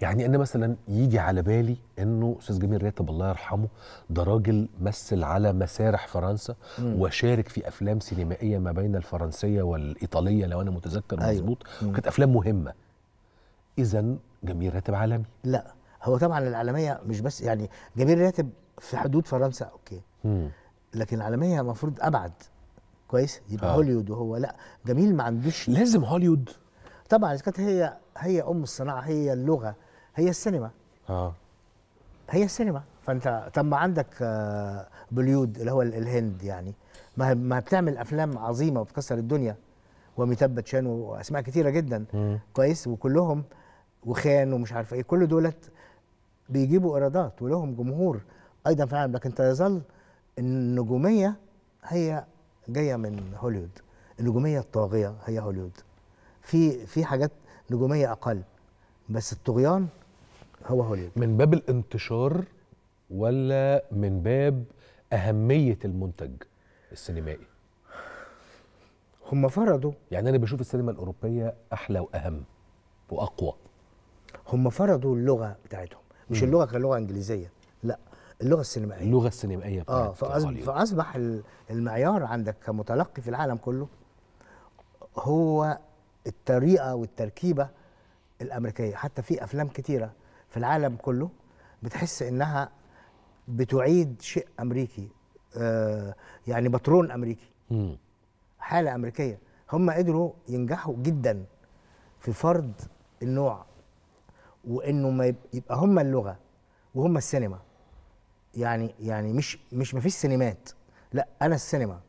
يعني انا مثلا يجي على بالي انه استاذ جميل راتب الله يرحمه ده راجل مثل على مسارح فرنسا مم. وشارك في افلام سينمائيه ما بين الفرنسيه والايطاليه لو انا متذكر أيوه. مظبوط وكانت افلام مهمه اذا جميل راتب عالمي لا هو طبعا العالميه مش بس يعني جميل راتب في حدود فرنسا اوكي مم. لكن العالميه المفروض ابعد كويس يبقى آه. هوليوود وهو لا جميل ما عندوش لازم هوليوود طبعا اذا كانت هي هي ام الصناعه هي اللغه هي السينما اه هي السينما فانت طب ما عندك آه، بوليود اللي هو الهند يعني ما ما بتعمل افلام عظيمه وبتكسر الدنيا وميتاب باتشان واسماء كثيره جدا مم. كويس وكلهم وخان ومش عارف ايه كل دولت بيجيبوا ايرادات ولهم جمهور ايضا في العالم لكن تظل النجوميه هي جايه من هوليوود النجوميه الطاغيه هي هوليوود في في حاجات نجوميه اقل بس الطغيان هو هو من باب الانتشار ولا من باب اهميه المنتج السينمائي هم فرضوا يعني انا بشوف السينما الاوروبيه احلى واهم واقوى هم فرضوا اللغه بتاعتهم مش اللغه كلغه انجليزيه لا اللغه السينمائيه اللغه السينمائيه بتاعت اه فأصب... فاصبح المعيار عندك كمتلقي في العالم كله هو الطريقه والتركيبه الامريكيه حتى في افلام كتيره في العالم كله بتحس انها بتعيد شيء امريكي آه يعني بطرون امريكي حاله امريكيه هم قدروا ينجحوا جدا في فرض النوع وانه ما يبقى هم اللغه وهم السينما يعني يعني مش مش ما فيش سينمات لا انا السينما